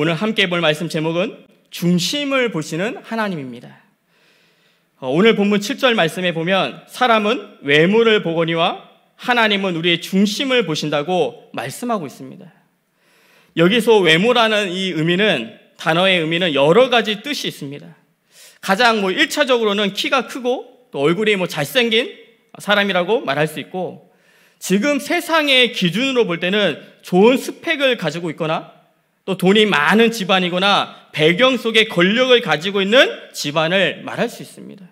오늘 함께 볼 말씀 제목은 중심을 보시는 하나님입니다. 어, 오늘 본문 7절 말씀에 보면 사람은 외모를 보거니와 하나님은 우리의 중심을 보신다고 말씀하고 있습니다. 여기서 외모라는 이 의미는 단어의 의미는 여러 가지 뜻이 있습니다. 가장 뭐 1차적으로는 키가 크고 또 얼굴이 뭐 잘생긴 사람이라고 말할 수 있고 지금 세상의 기준으로 볼 때는 좋은 스펙을 가지고 있거나 또 돈이 많은 집안이거나 배경 속에 권력을 가지고 있는 집안을 말할 수 있습니다.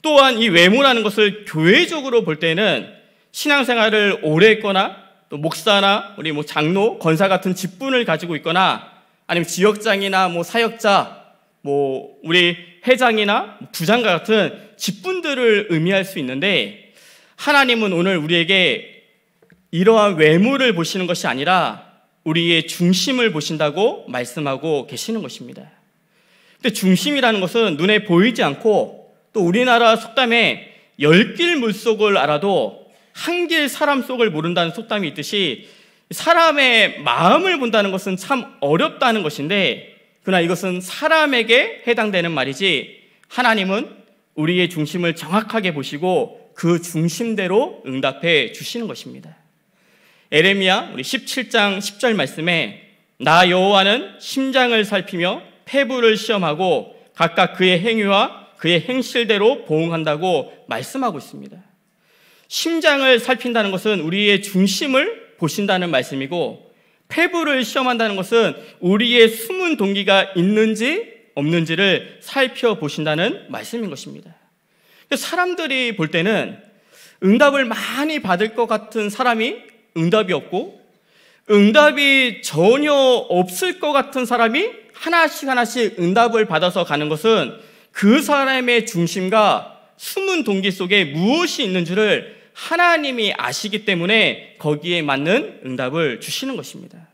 또한 이 외모라는 것을 교회적으로 볼 때는 신앙생활을 오래 했거나 또 목사나 우리 뭐 장로, 권사 같은 직분을 가지고 있거나 아니면 지역장이나 뭐 사역자, 뭐 우리 회장이나 뭐 부장과 같은 직분들을 의미할 수 있는데 하나님은 오늘 우리에게 이러한 외모를 보시는 것이 아니라 우리의 중심을 보신다고 말씀하고 계시는 것입니다. 근데 중심이라는 것은 눈에 보이지 않고 또 우리나라 속담에 열 길 물속을 알아도 한 길 사람 속을 모른다는 속담이 있듯이 사람의 마음을 본다는 것은 참 어렵다는 것인데 그러나 이것은 사람에게 해당되는 말이지 하나님은 우리의 중심을 정확하게 보시고 그 중심대로 응답해 주시는 것입니다. 에레미야 우리 17장 10절 말씀에 나 여호와는 심장을 살피며 폐부를 시험하고 각각 그의 행위와 그의 행실대로 보응한다고 말씀하고 있습니다. 심장을 살핀다는 것은 우리의 중심을 보신다는 말씀이고 폐부를 시험한다는 것은 우리의 숨은 동기가 있는지 없는지를 살펴보신다는 말씀인 것입니다. 사람들이 볼 때는 응답을 많이 받을 것 같은 사람이 응답이 없고 응답이 전혀 없을 것 같은 사람이 하나씩 하나씩 응답을 받아서 가는 것은 그 사람의 중심과 숨은 동기 속에 무엇이 있는지를 하나님이 아시기 때문에 거기에 맞는 응답을 주시는 것입니다.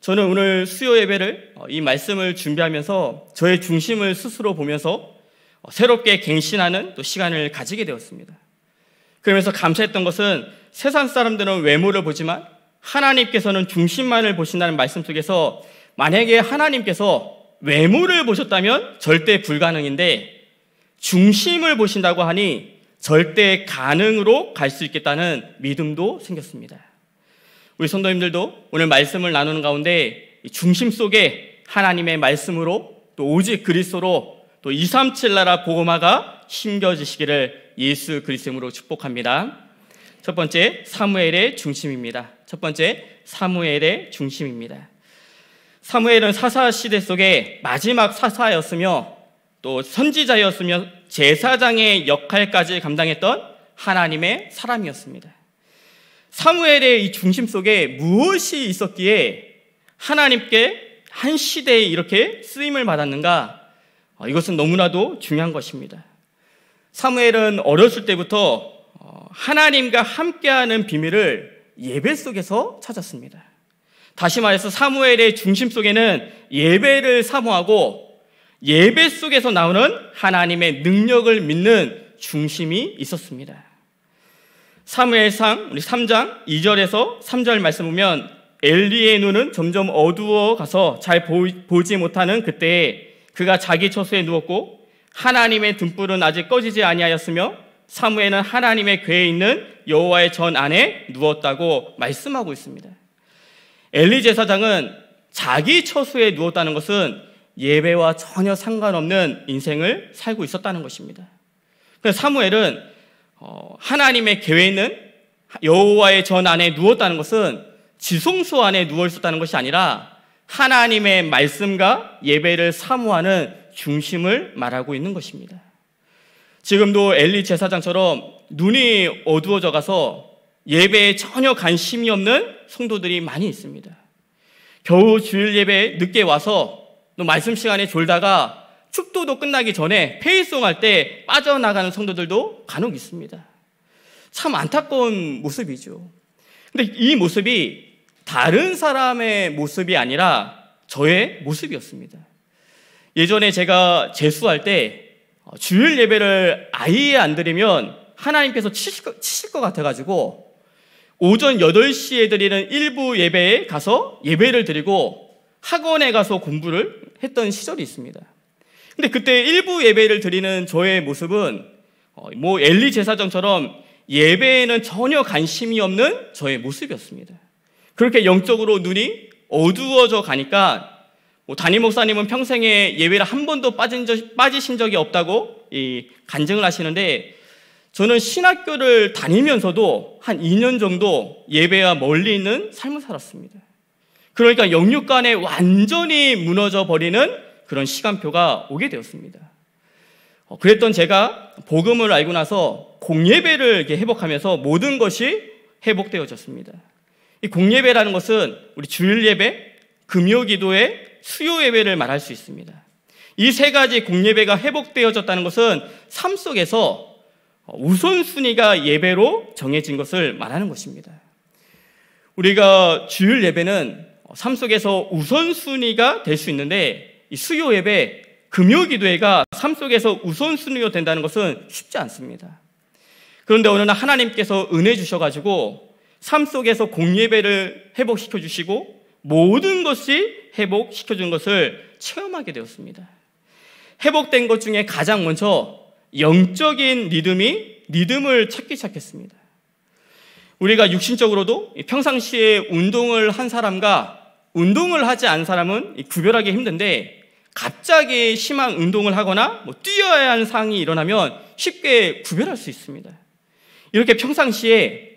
저는 오늘 수요 예배를 어, 이 말씀을 준비하면서 저의 중심을 스스로 보면서 어, 새롭게 갱신하는 또 시간을 가지게 되었습니다. 그러면서 감사했던 것은 세상 사람들은 외모를 보지만 하나님께서는 중심만을 보신다는 말씀 속에서 만약에 하나님께서 외모를 보셨다면 절대 불가능인데 중심을 보신다고 하니 절대 가능으로 갈 수 있겠다는 믿음도 생겼습니다. 우리 성도님들도 오늘 말씀을 나누는 가운데 중심 속에 하나님의 말씀으로 또 오직 그리스도로 또237 나라 보고마가 심겨지시기를 예수 그리스도로 으 축복합니다. 첫 번째 사무엘의 중심입니다. 첫 번째 사무엘의 중심입니다. 사무엘은 사사 시대 속의 마지막 사사였으며 또 선지자였으며 제사장의 역할까지 감당했던 하나님의 사람이었습니다. 사무엘의 이 중심 속에 무엇이 있었기에 하나님께 한 시대에 이렇게 쓰임을 받았는가? 어, 이것은 너무나도 중요한 것입니다. 사무엘은 어렸을 때부터 하나님과 함께하는 비밀을 예배 속에서 찾았습니다. 다시 말해서 사무엘의 중심 속에는 예배를 사모하고 예배 속에서 나오는 하나님의 능력을 믿는 중심이 있었습니다. 사무엘상 우리 3장 2절에서 3절 말씀 보면 엘리의 눈은 점점 어두워 가서 잘 보지 못하는 그때에 그가 자기 처소에 누웠고 하나님의 등불은 아직 꺼지지 아니하였으며 사무엘은 하나님의 궤에 있는 여호와의 전 안에 누웠다고 말씀하고 있습니다. 엘리 제사장은 자기 처수에 누웠다는 것은 예배와 전혀 상관없는 인생을 살고 있었다는 것입니다. 사무엘은 어, 하나님의 계획은 여호와의 전 안에 누웠다는 것은 지성소 안에 누워 있었다는 것이 아니라 하나님의 말씀과 예배를 사모하는 중심을 말하고 있는 것입니다. 지금도 엘리 제사장처럼 눈이 어두워져 가서 예배에 전혀 관심이 없는 성도들이 많이 있습니다. 겨우 주일 예배 늦게 와서 또 말씀 시간에 졸다가 축도도 끝나기 전에 페이송 할 때 빠져나가는 성도들도 간혹 있습니다. 참 안타까운 모습이죠. 근데 이 모습이 다른 사람의 모습이 아니라 저의 모습이었습니다. 예전에 제가 재수할 때 어, 주일 예배를 아예 안 드리면 하나님께서 치실 것, 치실 것 같아가지고 오전 8시에 드리는 일부 예배에 가서 예배를 드리고 학원에 가서 공부를 했던 시절이 있습니다. 근데 그때 일부 예배를 드리는 저의 모습은 어, 뭐 엘리 제사장처럼 예배에는 전혀 관심이 없는 저의 모습이었습니다. 그렇게 영적으로 눈이 어두워져 가니까 단임 뭐 목사님은 평생에 예배를 한 번도 빠진 적, 빠지신 적이 없다고 간증을 하시는데 저는 신학교를 다니면서도 한 2년 정도 예배와 멀리 있는 삶을 살았습니다. 그러니까 영육간에 완전히 무너져 버리는 그런 시간표가 오게 되었습니다. 어, 그랬던 제가 복음을 알고 나서 공예배를 회복하면서 모든 것이 회복되어졌습니다. 이 공예배라는 것은 우리 주일 예배, 금요 기도회, 수요 예배를 말할 수 있습니다. 이 세 가지 공예배가 회복되어졌다는 것은 삶 속에서 우선순위가 예배로 정해진 것을 말하는 것입니다. 우리가 주일 예배는 삶 속에서 우선순위가 될 수 있는데 수요 예배, 금요 기도회가 삶 속에서 우선순위로 된다는 것은 쉽지 않습니다. 그런데 어느 날 하나님께서 은혜 주셔가지고 삶 속에서 공예배를 회복시켜 주시고 모든 것이 회복시켜 준 것을 체험하게 되었습니다. 회복된 것 중에 가장 먼저 영적인 리듬이 리듬을 찾기 시작했습니다. 우리가 육신적으로도 평상시에 운동을 한 사람과 운동을 하지 않은 사람은 구별하기 힘든데 갑자기 심한 운동을 하거나 뭐 뛰어야 하는 상황이 일어나면 쉽게 구별할 수 있습니다. 이렇게 평상시에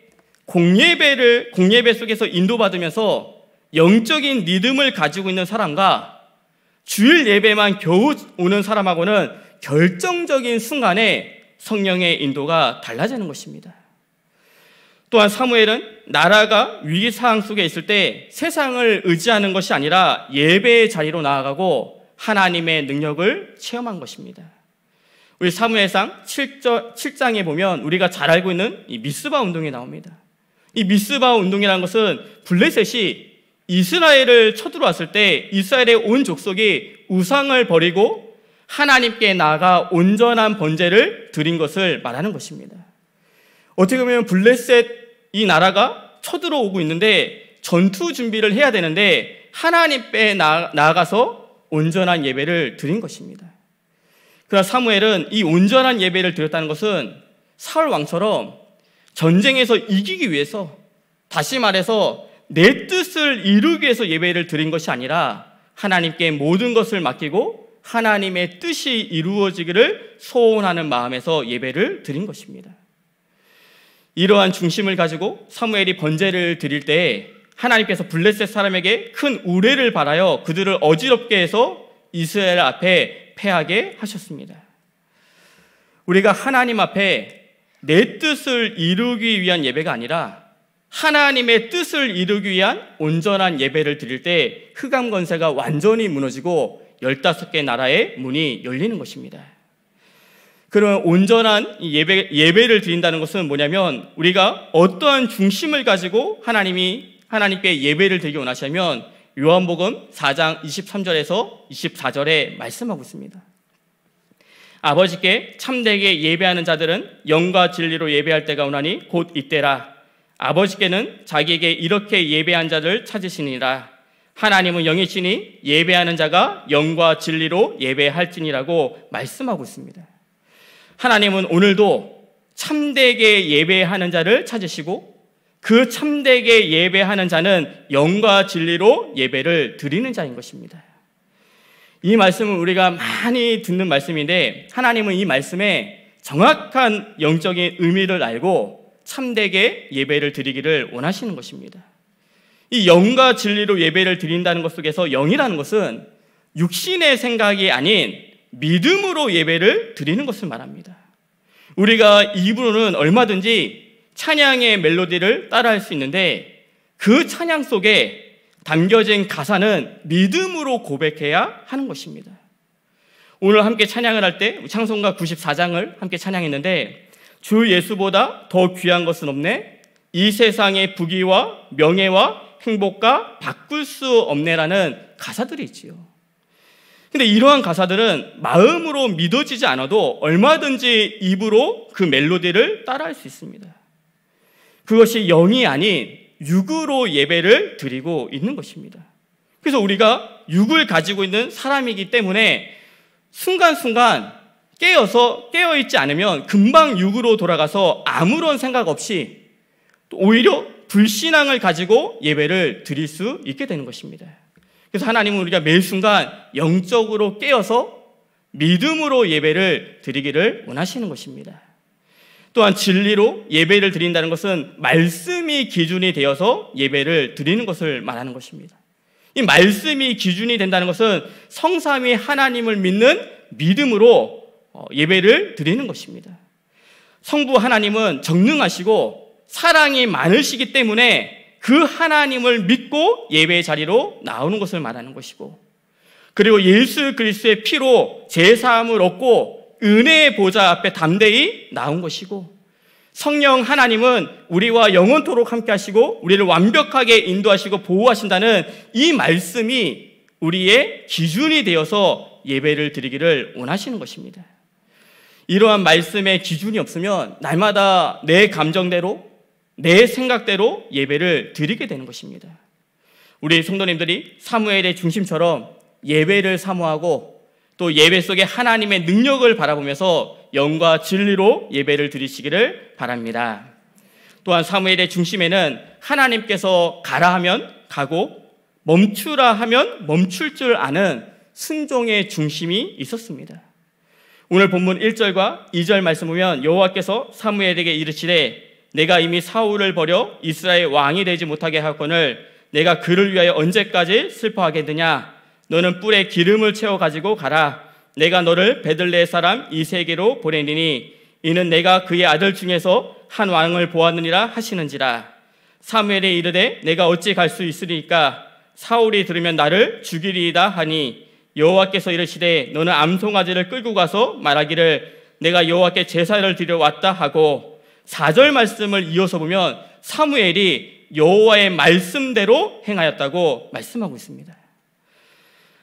공예배를 공예배 속에서 인도받으면서 영적인 리듬을 가지고 있는 사람과 주일 예배만 겨우 오는 사람하고는 결정적인 순간에 성령의 인도가 달라지는 것입니다. 또한 사무엘은 나라가 위기 상황 속에 있을 때 세상을 의지하는 것이 아니라 예배의 자리로 나아가고 하나님의 능력을 체험한 것입니다. 우리 사무엘상 7장에 보면 우리가 잘 알고 있는 이 미스바 운동이 나옵니다. 이 미스바 운동이라는 것은 블레셋이 이스라엘을 쳐들어왔을 때 이스라엘의 온 족속이 우상을 버리고 하나님께 나아가 온전한 번제를 드린 것을 말하는 것입니다. 어떻게 보면 블레셋 이 나라가 쳐들어오고 있는데 전투 준비를 해야 되는데 하나님께 나아가서 온전한 예배를 드린 것입니다. 그러나 사무엘은 이 온전한 예배를 드렸다는 것은 사울 왕처럼 전쟁에서 이기기 위해서 다시 말해서 내 뜻을 이루기 위해서 예배를 드린 것이 아니라 하나님께 모든 것을 맡기고 하나님의 뜻이 이루어지기를 소원하는 마음에서 예배를 드린 것입니다. 이러한 중심을 가지고 사무엘이 번제를 드릴 때 하나님께서 블레셋 사람에게 큰 우레를 바라여 그들을 어지럽게 해서 이스라엘 앞에 패하게 하셨습니다. 우리가 하나님 앞에 내 뜻을 이루기 위한 예배가 아니라 하나님의 뜻을 이루기 위한 온전한 예배를 드릴 때 흑암 권세가 완전히 무너지고 15개 나라의 문이 열리는 것입니다. 그러면 온전한 예배, 예배를 드린다는 것은 뭐냐면 우리가 어떠한 중심을 가지고 하나님이 하나님께 예배를 드리기 원하시면 요한복음 4장 23절에서 24절에 말씀하고 있습니다. 아버지께 참되게 예배하는 자들은 영과 진리로 예배할 때가 오나니 곧 이때라 아버지께는 자기에게 이렇게 예배한 자를 찾으시니라. 하나님은 영이시니 예배하는 자가 영과 진리로 예배할지니라고 말씀하고 있습니다. 하나님은 오늘도 참되게 예배하는 자를 찾으시고 그 참되게 예배하는 자는 영과 진리로 예배를 드리는 자인 것입니다. 이 말씀은 우리가 많이 듣는 말씀인데 하나님은 이 말씀에 정확한 영적인 의미를 알고 참되게 예배를 드리기를 원하시는 것입니다. 이 영과 진리로 예배를 드린다는 것 속에서 영이라는 것은 육신의 생각이 아닌 믿음으로 예배를 드리는 것을 말합니다. 우리가 입으로는 얼마든지 찬양의 멜로디를 따라할 수 있는데 그 찬양 속에 담겨진 가사는 믿음으로 고백해야 하는 것입니다. 오늘 함께 찬양을 할 때 창송가 94장을 함께 찬양했는데 주 예수보다 더 귀한 것은 없네. 이 세상의 부귀와 명예와 행복과 바꿀 수 없네라는 가사들이 있지요. 근데 이러한 가사들은 마음으로 믿어지지 않아도 얼마든지 입으로 그 멜로디를 따라할 수 있습니다. 그것이 영이 아닌 육으로 예배를 드리고 있는 것입니다. 그래서 우리가 육을 가지고 있는 사람이기 때문에 순간순간 깨어서 깨어있지 않으면 금방 육으로 돌아가서 아무런 생각 없이 오히려 불신앙을 가지고 예배를 드릴 수 있게 되는 것입니다. 그래서 하나님은 우리가 매 순간 영적으로 깨어서 믿음으로 예배를 드리기를 원하시는 것입니다. 또한 진리로 예배를 드린다는 것은 말씀이 기준이 되어서 예배를 드리는 것을 말하는 것입니다. 이 말씀이 기준이 된다는 것은 성삼위 하나님을 믿는 믿음으로 어, 예배를 드리는 것입니다. 성부 하나님은 정능하시고 사랑이 많으시기 때문에 그 하나님을 믿고 예배 자리로 나오는 것을 말하는 것이고 그리고 예수 그리스도의 피로 제사함을 얻고 은혜의 보좌 앞에 담대히 나온 것이고 성령 하나님은 우리와 영원토록 함께 하시고 우리를 완벽하게 인도하시고 보호하신다는 이 말씀이 우리의 기준이 되어서 예배를 드리기를 원하시는 것입니다. 이러한 말씀의 기준이 없으면 날마다 내 감정대로 내 생각대로 예배를 드리게 되는 것입니다. 우리 성도님들이 사무엘의 중심처럼 예배를 사모하고 또 예배 속에 하나님의 능력을 바라보면서 영과 진리로 예배를 드리시기를 바랍니다. 또한 사무엘의 중심에는 하나님께서 가라 하면 가고 멈추라 하면 멈출 줄 아는 순종의 중심이 있었습니다. 오늘 본문 1절과 2절 말씀 보면 여호와께서 사무엘에게 이르시되 내가 이미 사울을 버려 이스라엘 왕이 되지 못하게 하거늘 내가 그를 위하여 언제까지 슬퍼하겠느냐 너는 뿔에 기름을 채워 가지고 가라 내가 너를 베들레 사람 이세계로 보내리니 이는 내가 그의 아들 중에서 한 왕을 보았느니라 하시는지라 사무엘에 이르되 내가 어찌 갈 수 있으리까 사울이 들으면 나를 죽이리이다 하니 여호와께서 이르시되 너는 암송아지를 끌고 가서 말하기를 내가 여호와께 제사를 드려 왔다 하고 4절 말씀을 이어서 보면 사무엘이 여호와의 말씀대로 행하였다고 말씀하고 있습니다.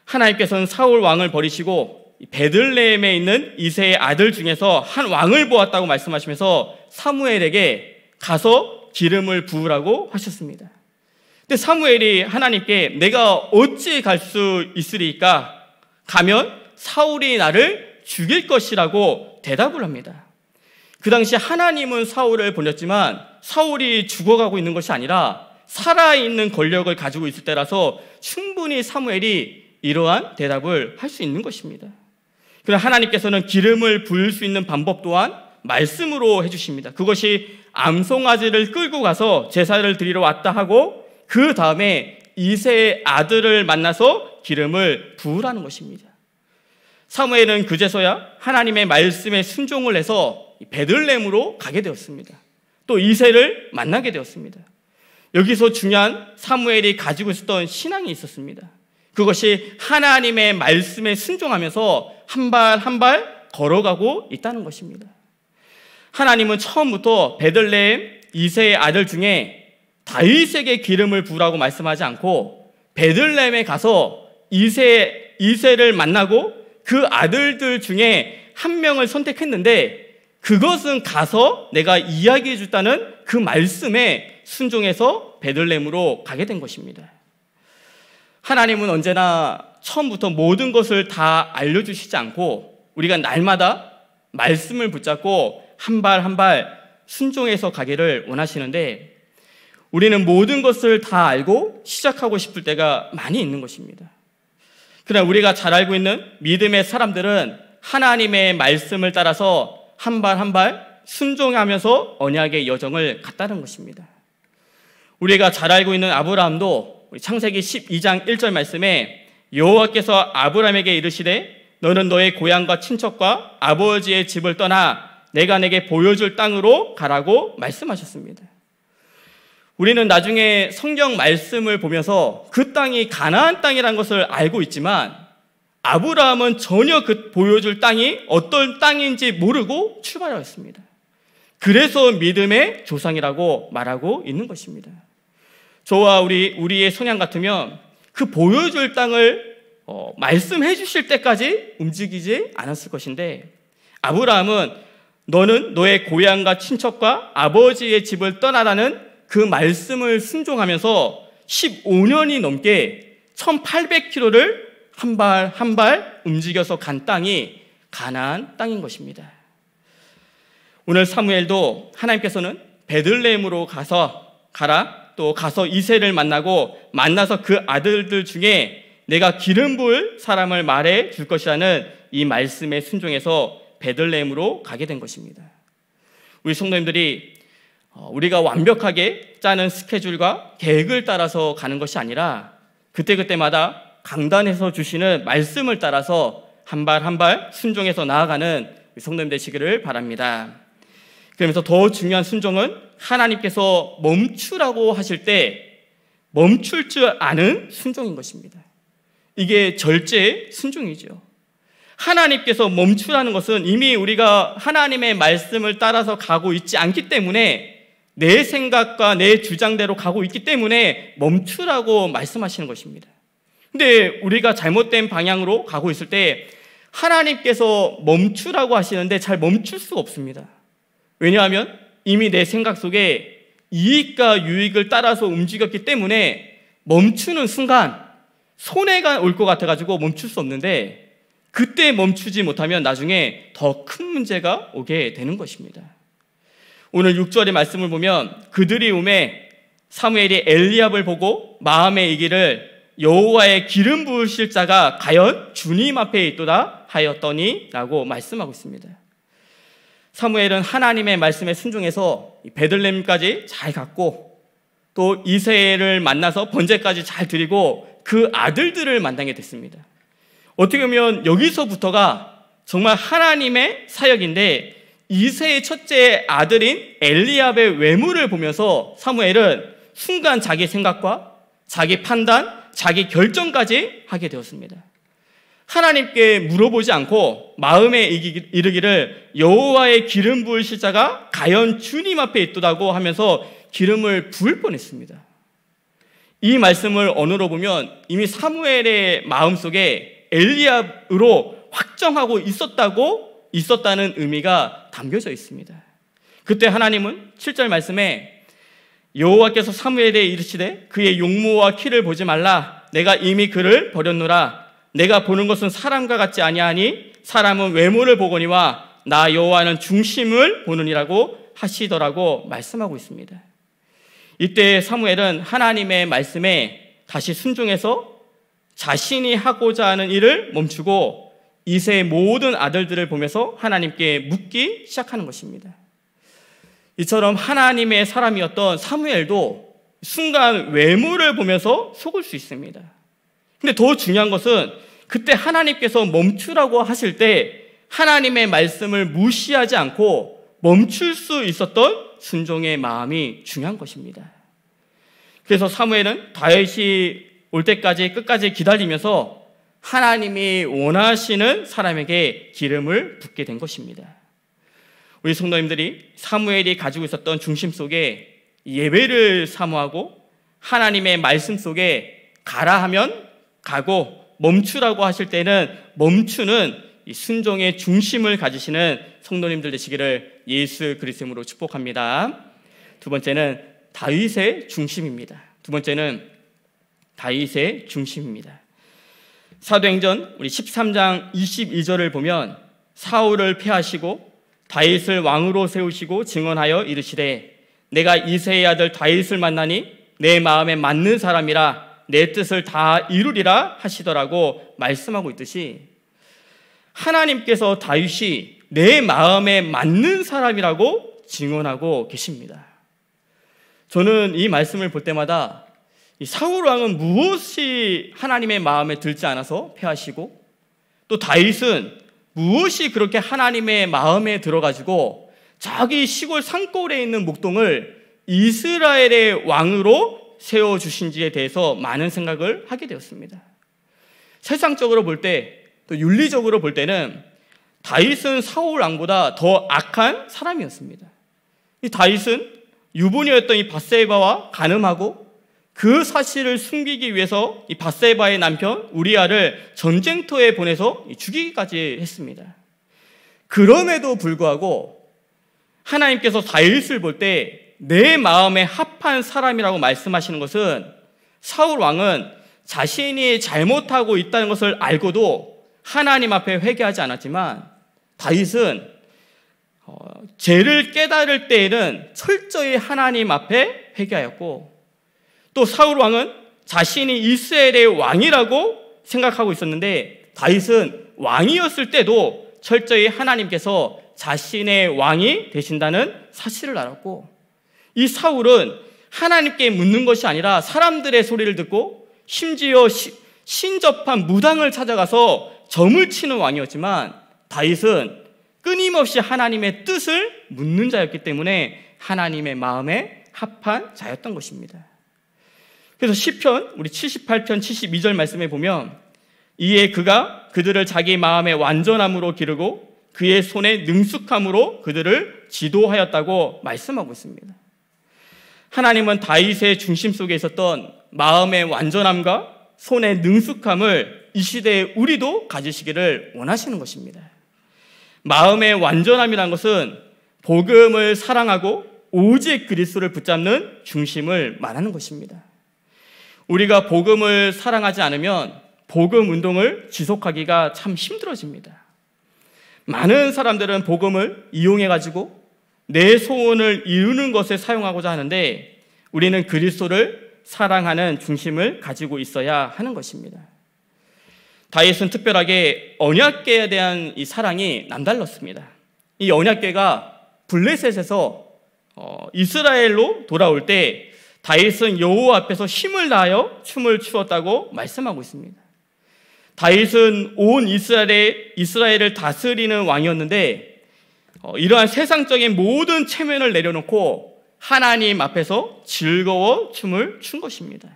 하나님께서는 사울 왕을 버리시고 베들레헴에 있는 이세의 아들 중에서 한 왕을 보았다고 말씀하시면서 사무엘에게 가서 기름을 부으라고 하셨습니다. 근데 사무엘이 하나님께 내가 어찌 갈 수 있으리까? 가면 사울이 나를 죽일 것이라고 대답을 합니다. 그 당시 하나님은 사울을 보냈지만 사울이 죽어가고 있는 것이 아니라 살아있는 권력을 가지고 있을 때라서 충분히 사무엘이 이러한 대답을 할 수 있는 것입니다. 그러나 하나님께서는 기름을 부을 수 있는 방법 또한 말씀으로 해주십니다. 그것이 암송아지를 끌고 가서 제사를 드리러 왔다 하고 그 다음에 이세의 아들을 만나서 기름을 부으라는 것입니다. 사무엘은 그제서야 하나님의 말씀에 순종을 해서 베들렘으로 가게 되었습니다. 또 이세를 만나게 되었습니다. 여기서 중요한 사무엘이 가지고 있었던 신앙이 있었습니다. 그것이 하나님의 말씀에 순종하면서 한 발 한 발 걸어가고 있다는 것입니다. 하나님은 처음부터 베들레 이세의 아들 중에 다윗에게 기름을 부라고 말씀하지 않고 베들레에 가서 이세, 이세를 만나고 그 아들들 중에 한 명을 선택했는데 그것은 가서 내가 이야기해 줬다는 그 말씀에 순종해서 베들렘으로 가게 된 것입니다. 하나님은 언제나 처음부터 모든 것을 다 알려주시지 않고 우리가 날마다 말씀을 붙잡고 한 발 한 발 순종해서 가기를 원하시는데 우리는 모든 것을 다 알고 시작하고 싶을 때가 많이 있는 것입니다. 그러나 우리가 잘 알고 있는 믿음의 사람들은 하나님의 말씀을 따라서 한 발 한 발 순종하면서 언약의 여정을 갔다는 것입니다. 우리가 잘 알고 있는 아브라함도 창세기 12장 1절 말씀에 여호와께서 아브라함에게 이르시되 너는 너의 고향과 친척과 아버지의 집을 떠나 내가 내게 보여줄 땅으로 가라고 말씀하셨습니다. 우리는 나중에 성경 말씀을 보면서 그 땅이 가나안 땅이라는 것을 알고 있지만 아브라함은 전혀 그 보여줄 땅이 어떤 땅인지 모르고 출발하였습니다. 그래서 믿음의 조상이라고 말하고 있는 것입니다. 저와 우리 우리의 성향 같으면 그 보여줄 땅을 어, 말씀해 주실 때까지 움직이지 않았을 것인데 아브라함은 너는 너의 고향과 친척과 아버지의 집을 떠나라는 그 말씀을 순종하면서 15년이 넘게 1800km를 한 발 한 발 움직여서 간 땅이 가나안 땅인 것입니다. 오늘 사무엘도 하나님께서는 베들레헴으로 가서 가라 또 가서 이세를 만나고 만나서 그 아들들 중에 내가 기름 부을 사람을 말해 줄 것이라는 이 말씀에 순종해서 베들레헴으로 가게 된 것입니다. 우리 성도님들이 어, 우리가 완벽하게 짜는 스케줄과 계획을 따라서 가는 것이 아니라 그때그때마다 강단에서 주시는 말씀을 따라서 한 발 한 발 순종해서 나아가는 성도님 되시기를 바랍니다. 그러면서 더 중요한 순종은 하나님께서 멈추라고 하실 때 멈출 줄 아는 순종인 것입니다. 이게 절제의 순종이죠. 하나님께서 멈추라는 것은 이미 우리가 하나님의 말씀을 따라서 가고 있지 않기 때문에 내 생각과 내 주장대로 가고 있기 때문에 멈추라고 말씀하시는 것입니다. 근데 우리가 잘못된 방향으로 가고 있을 때 하나님께서 멈추라고 하시는데 잘 멈출 수가 없습니다. 왜냐하면 이미 내 생각 속에 이익과 유익을 따라서 움직였기 때문에 멈추는 순간 손해가 올 것 같아가지고 멈출 수 없는데 그때 멈추지 못하면 나중에 더 큰 문제가 오게 되는 것입니다. 오늘 6절의 말씀을 보면 그들이 오매 사무엘이 엘리압을 보고 마음의 이기를 여호와의 기름 부으실 자가 과연 주님 앞에 있도다 하였더니라고 말씀하고 있습니다. 사무엘은 하나님의 말씀에 순종해서 베들렘까지 잘 갔고 또 이세를 만나서 번제까지 잘 드리고 그 아들들을 만나게 됐습니다. 어떻게 보면 여기서부터가 정말 하나님의 사역인데 이세의 첫째 아들인 엘리압의 외모를 보면서 사무엘은 순간 자기 생각과 자기 판단, 자기 결정까지 하게 되었습니다. 하나님께 물어보지 않고 마음에 이르기를 여호와의 기름 부을 시자가 가연 주님 앞에 있도다고 하면서 기름을 부을 뻔했습니다. 이 말씀을 언어로 보면 이미 사무엘의 마음속에 엘리압으로 확정하고 있었다고 있었다는 의미가 담겨져 있습니다. 그때 하나님은 7절 말씀에 여호와께서 사무엘에 이르시되 그의 용모와 키를 보지 말라 내가 이미 그를 버렸노라 내가 보는 것은 사람과 같지 아니하니 사람은 외모를 보거니와 나 여호와는 중심을 보느니라고 하시더라고 말씀하고 있습니다. 이때 사무엘은 하나님의 말씀에 다시 순종해서 자신이 하고자 하는 일을 멈추고 이세의 모든 아들들을 보면서 하나님께 묻기 시작하는 것입니다. 이처럼 하나님의 사람이었던 사무엘도 순간 외모를 보면서 속을 수 있습니다. 근데 더 중요한 것은 그때 하나님께서 멈추라고 하실 때 하나님의 말씀을 무시하지 않고 멈출 수 있었던 순종의 마음이 중요한 것입니다. 그래서 사무엘은 다윗이 올 때까지 끝까지 기다리면서 하나님이 원하시는 사람에게 기름을 붓게 된 것입니다. 우리 성도님들이 사무엘이 가지고 있었던 중심 속에 예배를 사모하고 하나님의 말씀 속에 가라 하면 가고 멈추라고 하실 때는 멈추는 순종의 중심을 가지시는 성도님들 되시기를 예수 그리스도로 축복합니다. 두 번째는 다윗의 중심입니다. 두 번째는 다윗의 중심입니다. 사도행전 우리 13장 22절을 보면 사울을 패하시고 다윗을 왕으로 세우시고 증언하여 이르시되 내가 이세의 아들 다윗을 만나니 내 마음에 맞는 사람이라 내 뜻을 다 이루리라 하시더라고 말씀하고 있듯이 하나님께서 다윗이 내 마음에 맞는 사람이라고 증언하고 계십니다. 저는 이 말씀을 볼 때마다 사울 왕은 무엇이 하나님의 마음에 들지 않아서 패하시고 또 다윗은 무엇이 그렇게 하나님의 마음에 들어가지고 자기 시골 산골에 있는 목동을 이스라엘의 왕으로 세워 주신지에 대해서 많은 생각을 하게 되었습니다. 세상적으로 볼 때 또 윤리적으로 볼 때는 다윗은 사울 왕보다 더 악한 사람이었습니다. 이 다윗은 유부녀였던 이 바세바와 간음하고 그 사실을 숨기기 위해서 이 바세바의 남편 우리아를 전쟁터에 보내서 죽이기까지 했습니다. 그럼에도 불구하고 하나님께서 다윗을 볼 때 내 마음에 합한 사람이라고 말씀하시는 것은 사울 왕은 자신이 잘못하고 있다는 것을 알고도 하나님 앞에 회개하지 않았지만 다윗은 어, 죄를 깨달을 때에는 철저히 하나님 앞에 회개하였고 또 사울 왕은 자신이 이스라엘의 왕이라고 생각하고 있었는데 다윗은 왕이었을 때도 철저히 하나님께서 자신의 왕이 되신다는 사실을 알았고 이 사울은 하나님께 묻는 것이 아니라 사람들의 소리를 듣고 심지어 시, 신접한 무당을 찾아가서 점을 치는 왕이었지만 다윗은 끊임없이 하나님의 뜻을 묻는 자였기 때문에 하나님의 마음에 합한 자였던 것입니다. 그래서 시편 우리 78편 72절 말씀에 보면 이에 그가 그들을 자기 마음의 완전함으로 기르고 그의 손의 능숙함으로 그들을 지도하였다고 말씀하고 있습니다. 하나님은 다윗의 중심 속에 있었던 마음의 완전함과 손의 능숙함을 이 시대에 우리도 가지시기를 원하시는 것입니다. 마음의 완전함이란 것은 복음을 사랑하고 오직 그리스도를 붙잡는 중심을 말하는 것입니다. 우리가 복음을 사랑하지 않으면 복음 운동을 지속하기가 참 힘들어집니다. 많은 사람들은 복음을 이용해가지고 내 소원을 이루는 것에 사용하고자 하는데 우리는 그리스도를 사랑하는 중심을 가지고 있어야 하는 것입니다. 다윗은 특별하게 언약궤에 대한 이 사랑이 남달랐습니다. 이 언약궤가 블레셋에서 어, 이스라엘로 돌아올 때 다윗은 여호와 앞에서 힘을 다하여 춤을 추었다고 말씀하고 있습니다. 다윗은 온 이스라엘, 이스라엘을 다스리는 왕이었는데 어, 이러한 세상적인 모든 체면을 내려놓고 하나님 앞에서 즐거워 춤을 춘 것입니다.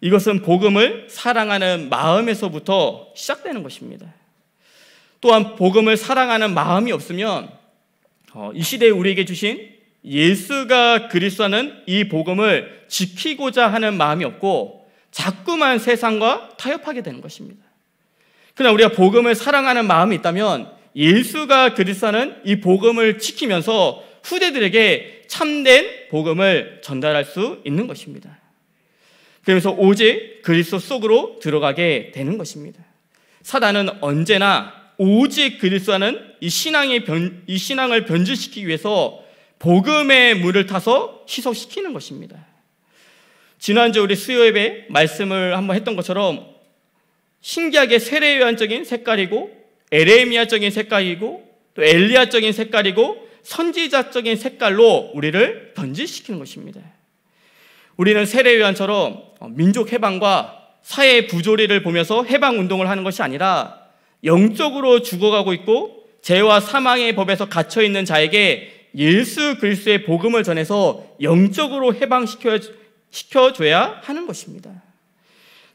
이것은 복음을 사랑하는 마음에서부터 시작되는 것입니다. 또한 복음을 사랑하는 마음이 없으면 어, 이 시대에 우리에게 주신 예수가 그리스도는 이 복음을 지키고자 하는 마음이 없고 자꾸만 세상과 타협하게 되는 것입니다. 그러나 우리가 복음을 사랑하는 마음이 있다면 예수가 그리스도는 이 복음을 지키면서 후대들에게 참된 복음을 전달할 수 있는 것입니다. 그러서 오직 그리스도 속으로 들어가게 되는 것입니다. 사단은 언제나 오직 그리스도는 이 신앙의 변, 이 신앙을 변질시키기 위해서 복음의 물을 타서 희석시키는 것입니다. 지난주 우리 수요예배 말씀을 한번 했던 것처럼 신기하게 세례요한적인 색깔이고 에레미아적인 색깔이고 또 엘리야적인 색깔이고 선지자적인 색깔로 우리를 변질시키는 것입니다. 우리는 세례요한처럼 민족 해방과 사회 부조리를 보면서 해방 운동을 하는 것이 아니라 영적으로 죽어가고 있고 죄와 사망의 법에서 갇혀 있는 자에게 예수 그리스도의 복음을 전해서 영적으로 해방시켜 시켜줘야 하는 것입니다.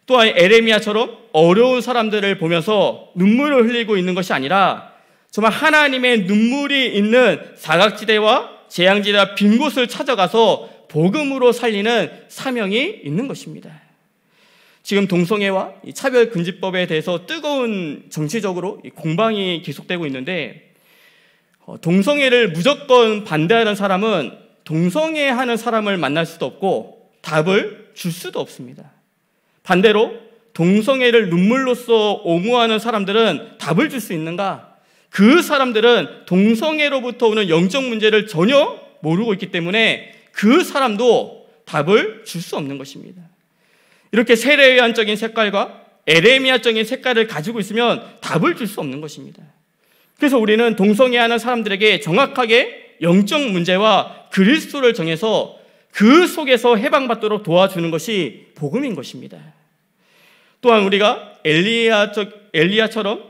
또한 에레미야처럼 어려운 사람들을 보면서 눈물을 흘리고 있는 것이 아니라 정말 하나님의 눈물이 있는 사각지대와 재앙지대와 빈 곳을 찾아가서 복음으로 살리는 사명이 있는 것입니다. 지금 동성애와 차별금지법에 대해서 뜨거운 정치적으로 공방이 계속되고 있는데 어, 동성애를 무조건 반대하는 사람은 동성애 하는 사람을 만날 수도 없고 답을 줄 수도 없습니다. 반대로 동성애를 눈물로써 옹호하는 사람들은 답을 줄 수 있는가? 그 사람들은 동성애로부터 오는 영적 문제를 전혀 모르고 있기 때문에 그 사람도 답을 줄 수 없는 것입니다. 이렇게 세례의한적인 색깔과 에레미아적인 색깔을 가지고 있으면 답을 줄 수 없는 것입니다. 그래서 우리는 동성애하는 사람들에게 정확하게 영적 문제와 그리스도를 정해서 그 속에서 해방받도록 도와주는 것이 복음인 것입니다. 또한 우리가 엘리야적, 엘리야처럼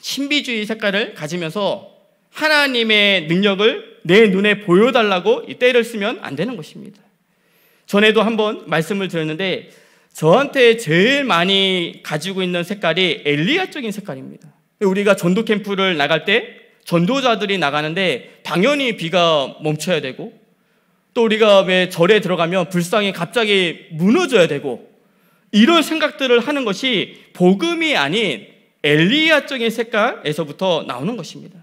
신비주의 색깔을 가지면서 하나님의 능력을 내 눈에 보여달라고 때를 쓰면 안 되는 것입니다. 전에도 한번 말씀을 드렸는데 저한테 제일 많이 가지고 있는 색깔이 엘리야적인 색깔입니다. 우리가 전도 캠프를 나갈 때 전도자들이 나가는데 당연히 비가 멈춰야 되고 또 우리가 왜 절에 들어가면 불상이 갑자기 무너져야 되고 이런 생각들을 하는 것이 복음이 아닌 엘리야적인 색깔에서부터 나오는 것입니다.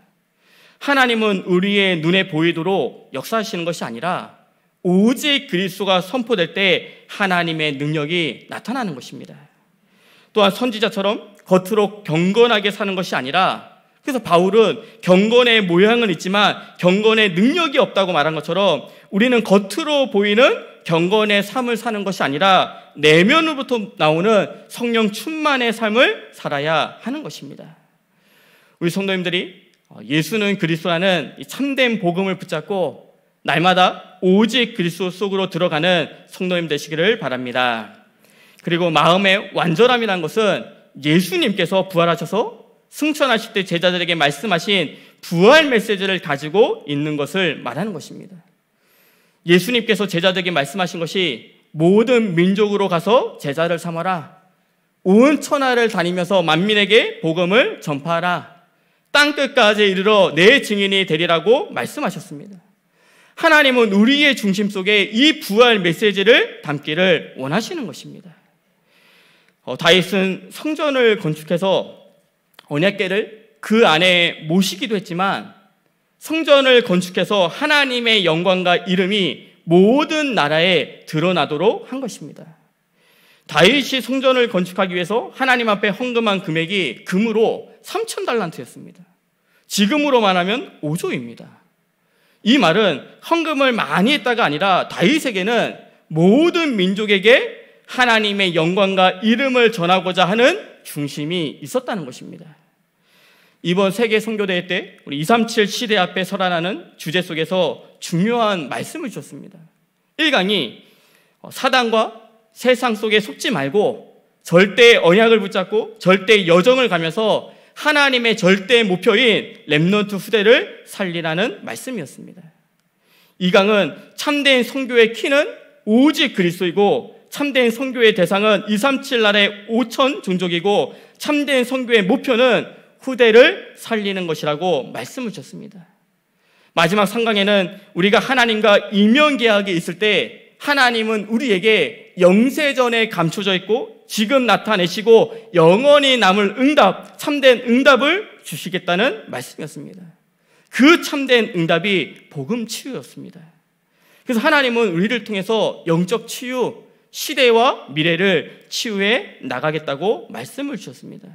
하나님은 우리의 눈에 보이도록 역사하시는 것이 아니라 오직 그리스도가 선포될 때 하나님의 능력이 나타나는 것입니다. 또한 선지자처럼 겉으로 경건하게 사는 것이 아니라 그래서 바울은 경건의 모양은 있지만 경건의 능력이 없다고 말한 것처럼 우리는 겉으로 보이는 경건의 삶을 사는 것이 아니라 내면으로부터 나오는 성령 충만의 삶을 살아야 하는 것입니다. 우리 성도님들이 어, 예수는 그리스도라는 참된 복음을 붙잡고 날마다 오직 그리스도 속으로 들어가는 성도님 되시기를 바랍니다. 그리고 마음의 완전함이란 것은 예수님께서 부활하셔서 승천하실 때 제자들에게 말씀하신 부활 메시지를 가지고 있는 것을 말하는 것입니다. 예수님께서 제자들에게 말씀하신 것이 모든 민족으로 가서 제자를 삼아라. 온 천하를 다니면서 만민에게 복음을 전파하라. 땅 끝까지 이르러 내 증인이 되리라고 말씀하셨습니다. 하나님은 우리의 중심 속에 이 부활 메시지를 담기를 원하시는 것입니다. 어, 다윗은 성전을 건축해서 언약계를그 안에 모시기도 했지만 성전을 건축해서 하나님의 영광과 이름이 모든 나라에 드러나도록 한 것입니다. 다윗이 성전을 건축하기 위해서 하나님 앞에 헌금한 금액이 금으로 3천 달란트였습니다. 지금으로 말하면 5조입니다. 이 말은 헌금을 많이 했다가 아니라 다윗에게는 모든 민족에게 하나님의 영광과 이름을 전하고자 하는 중심이 있었다는 것입니다. 이번 세계 선교대회 때 우리 237 시대 앞에 설안하는 주제 속에서 중요한 말씀을 주셨습니다. 1강이 사단과 세상 속에 속지 말고 절대 언약을 붙잡고 절대 여정을 가면서 하나님의 절대 목표인 렘넌트 후대를 살리라는 말씀이었습니다. 이 강은 참된 성교의 키는 오직 그리스도이고 참된 선교의 대상은 237 나라의 5천 종족이고 참된 선교의 목표는 후대를 살리는 것이라고 말씀을 주셨습니다. 마지막 3강에는 우리가 하나님과 이면 계약이 있을 때 하나님은 우리에게 영세전에 감춰져 있고 지금 나타내시고 영원히 남을 응답, 참된 응답을 주시겠다는 말씀이었습니다. 그 참된 응답이 복음 치유였습니다. 그래서 하나님은 우리를 통해서 영적 치유, 시대와 미래를 치유해 나가겠다고 말씀을 주셨습니다.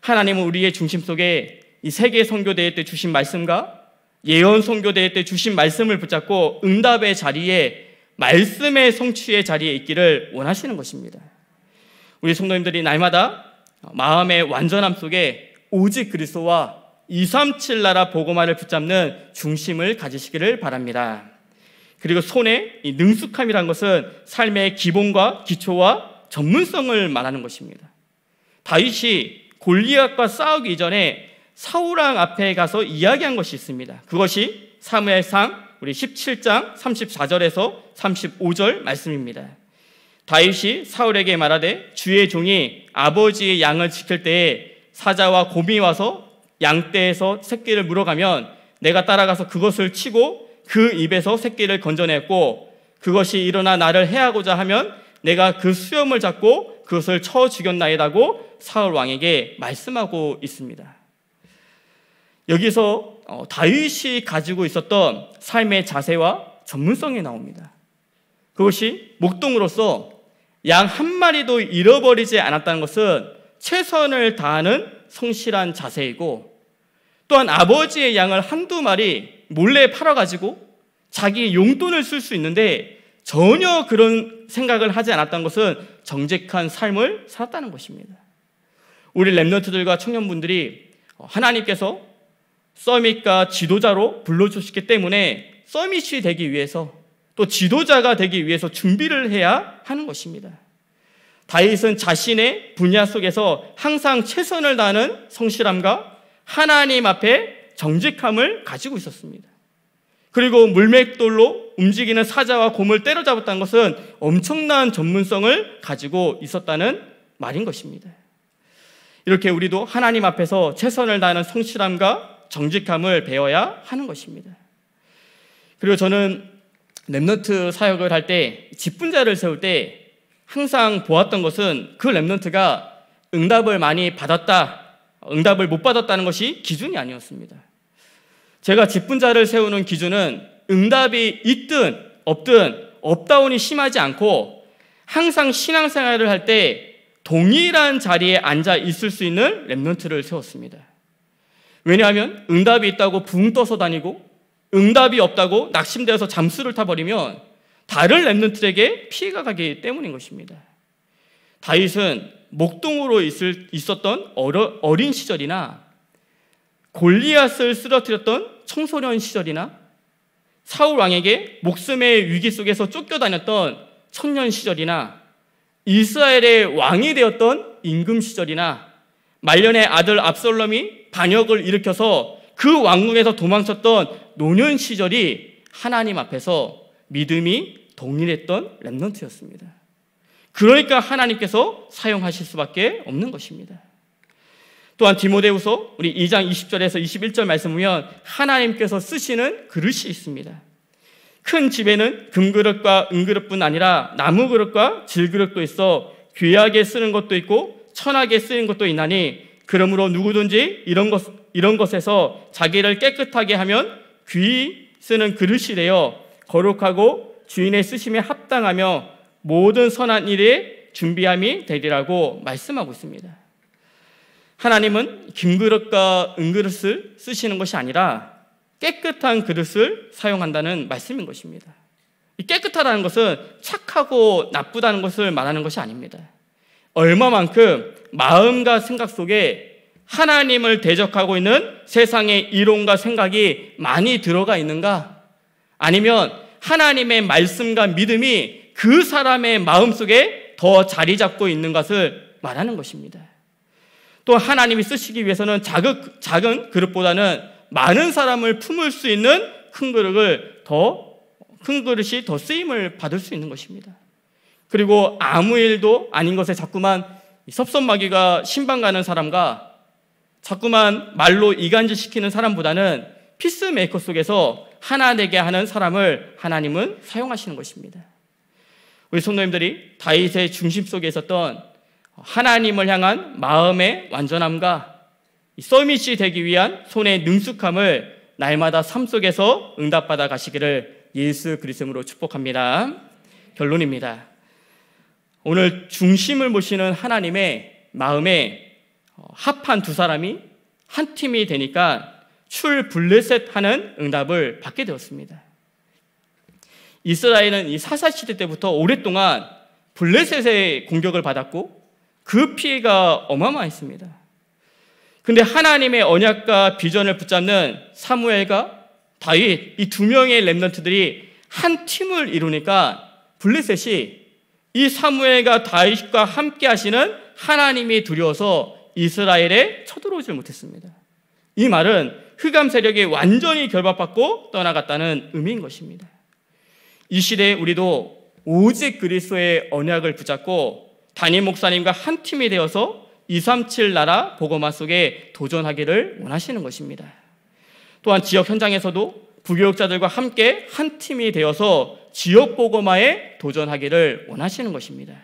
하나님은 우리의 중심 속에 이 세계 선교대회 때 주신 말씀과 예언 선교대회 때 주신 말씀을 붙잡고 응답의 자리에 말씀의 성취의 자리에 있기를 원하시는 것입니다. 우리 성도님들이 날마다 마음의 완전함 속에 오직 그리스도와 237 나라 보고만을 붙잡는 중심을 가지시기를 바랍니다. 그리고 손의 능숙함이란 것은 삶의 기본과 기초와 전문성을 말하는 것입니다. 다윗이 골리앗과 싸우기 전에 사우랑 앞에 가서 이야기한 것이 있습니다. 그것이 사무엘상 우리 17장 34절에서 35절 말씀입니다. 다윗이 사울에게 말하되 주의 종이 아버지의 양을 지킬 때에 사자와 곰이 와서 양떼에서 새끼를 물어가면 내가 따라가서 그것을 치고 그 입에서 새끼를 건져냈고 그것이 일어나 나를 해하고자 하면 내가 그 수염을 잡고 그것을 쳐 죽였나이다고 사울 왕에게 말씀하고 있습니다. 여기서 어, 다윗이 가지고 있었던 삶의 자세와 전문성이 나옵니다. 그것이 목동으로서 양 한 마리도 잃어버리지 않았다는 것은 최선을 다하는 성실한 자세이고 또한 아버지의 양을 한두 마리 몰래 팔아가지고 자기 용돈을 쓸 수 있는데 전혀 그런 생각을 하지 않았던 것은 정직한 삶을 살았다는 것입니다. 우리 랩런트들과 청년분들이 하나님께서 써밋과 지도자로 불러주시기 때문에 써밋이 되기 위해서 또 지도자가 되기 위해서 준비를 해야 하는 것입니다. 다윗은 자신의 분야 속에서 항상 최선을 다하는 성실함과 하나님 앞에 정직함을 가지고 있었습니다. 그리고 물맥돌로 움직이는 사자와 곰을 때려잡았다는 것은 엄청난 전문성을 가지고 있었다는 말인 것입니다. 이렇게 우리도 하나님 앞에서 최선을 다하는 성실함과 정직함을 배워야 하는 것입니다. 그리고 저는 랩런트 사역을 할 때집분자를 세울 때 항상 보았던 것은 그랩런트가 응답을 많이 받았다, 응답을 못 받았다는 것이 기준이 아니었습니다. 제가 직분자를 세우는 기준은 응답이 있든 없든 업다운이 심하지 않고 항상 신앙생활을 할 때 동일한 자리에 앉아 있을 수 있는 랩런트를 세웠습니다. 왜냐하면 응답이 있다고 붕 떠서 다니고 응답이 없다고 낙심되어서 잠수를 타버리면 다른 랩런트에게 피해가 가기 때문인 것입니다. 다윗은 목동으로 있을, 있었던 어린 시절이나 골리앗을 쓰러뜨렸던 청소년 시절이나 사울 왕에게 목숨의 위기 속에서 쫓겨다녔던 청년 시절이나 이스라엘의 왕이 되었던 임금 시절이나 말년의 아들 압살롬이 반역을 일으켜서 그 왕궁에서 도망쳤던 노년 시절이 하나님 앞에서 믿음이 동일했던 랩넌트였습니다. 그러니까 하나님께서 사용하실 수밖에 없는 것입니다. 또한 디모데후서 우리 2장 20절에서 21절 말씀 보면 하나님께서 쓰시는 그릇이 있습니다. 큰 집에는 금그릇과 은그릇뿐 아니라 나무그릇과 질그릇도 있어 귀하게 쓰는 것도 있고 천하게 쓰는 것도 있나니 그러므로 누구든지 이런 것 이런 것에서 자기를 깨끗하게 하면 귀 쓰는 그릇이 되어 거룩하고 주인의 쓰심에 합당하며 모든 선한 일에 준비함이 되리라고 말씀하고 있습니다. 하나님은 김그릇과 은그릇을 쓰시는 것이 아니라 깨끗한 그릇을 사용한다는 말씀인 것입니다. 깨끗하다는 것은 착하고 나쁘다는 것을 말하는 것이 아닙니다. 얼마만큼 마음과 생각 속에 하나님을 대적하고 있는 세상의 이론과 생각이 많이 들어가 있는가? 아니면 하나님의 말씀과 믿음이 그 사람의 마음 속에 더 자리 잡고 있는 것을 말하는 것입니다. 또 하나님이 쓰시기 위해서는 작은, 작은 그릇보다는 많은 사람을 품을 수 있는 큰 그릇을 더, 큰 그릇이 더 쓰임을 받을 수 있는 것입니다. 그리고 아무 일도 아닌 것에 자꾸만 섭섭마귀가 신방 가는 사람과 자꾸만 말로 이간질 시키는 사람보다는 피스메이커 속에서 하나 되게 하는 사람을 하나님은 사용하시는 것입니다. 우리 성도님들이 다윗의 중심 속에 있었던 하나님을 향한 마음의 완전함과 서밋이 되기 위한 손의 능숙함을 날마다 삶 속에서 응답받아 가시기를 예수 그리스도로 축복합니다. 결론입니다. 오늘 중심을 보시는 하나님의 마음에 어, 합한 두 사람이 한 팀이 되니까 출블레셋 하는 응답을 받게 되었습니다. 이스라엘은 이 사사시대 때부터 오랫동안 블레셋의 공격을 받았고 그 피해가 어마어마했습니다. 근데 하나님의 언약과 비전을 붙잡는 사무엘과 다윗 이 두 명의 랩런트들이 한 팀을 이루니까 블레셋이 이 사무엘과 다윗과 함께 하시는 하나님이 두려워서 이스라엘에 쳐들어오지 못했습니다. 이 말은 흑암 세력이 완전히 결박받고 떠나갔다는 의미인 것입니다. 이 시대에 우리도 오직 그리스도의 언약을 붙잡고 담임 목사님과 한 팀이 되어서 237 나라 복음화 속에 도전하기를 원하시는 것입니다. 또한 지역 현장에서도 부교육자들과 함께 한 팀이 되어서 지역 복음화에 도전하기를 원하시는 것입니다.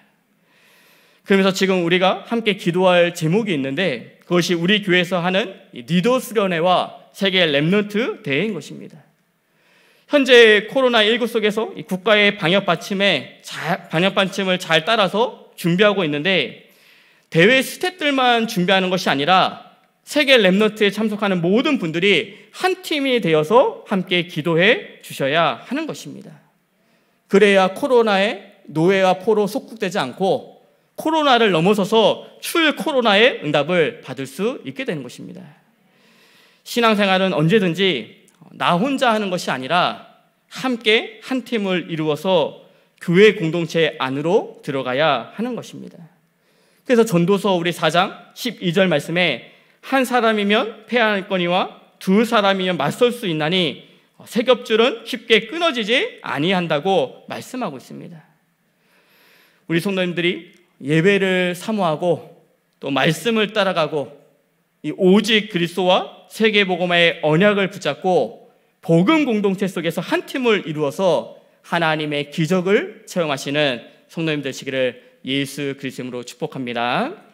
그러면서 지금 우리가 함께 기도할 제목이 있는데 그것이 우리 교회에서 하는 니도 수련회와 세계 랩넌트 대회인 것입니다. 현재 코로나19 속에서 국가의 방역 받침에 잘, 방역 받침을 잘 따라서 준비하고 있는데 대회 스탭들만 준비하는 것이 아니라 세계 랩너트에 참석하는 모든 분들이 한 팀이 되어서 함께 기도해 주셔야 하는 것입니다. 그래야 코로나에 노예와 포로 속국되지 않고 코로나를 넘어서서 출 코로나의 응답을 받을 수 있게 되는 것입니다. 신앙생활은 언제든지 나 혼자 하는 것이 아니라 함께 한 팀을 이루어서 교회 공동체 안으로 들어가야 하는 것입니다. 그래서 전도서 우리 4장 12절 말씀에 한 사람이면 패할 거니와 두 사람이면 맞설 수 있나니 세 겹줄은 쉽게 끊어지지 아니한다고 말씀하고 있습니다. 우리 성도님들이 예배를 사모하고 또 말씀을 따라가고 이 오직 그리스도와 세계 복음의 언약을 붙잡고 복음 공동체 속에서 한 팀을 이루어서 하나님의 기적을 체험하시는 성도님 되시기를 예수 그리스도로 축복합니다.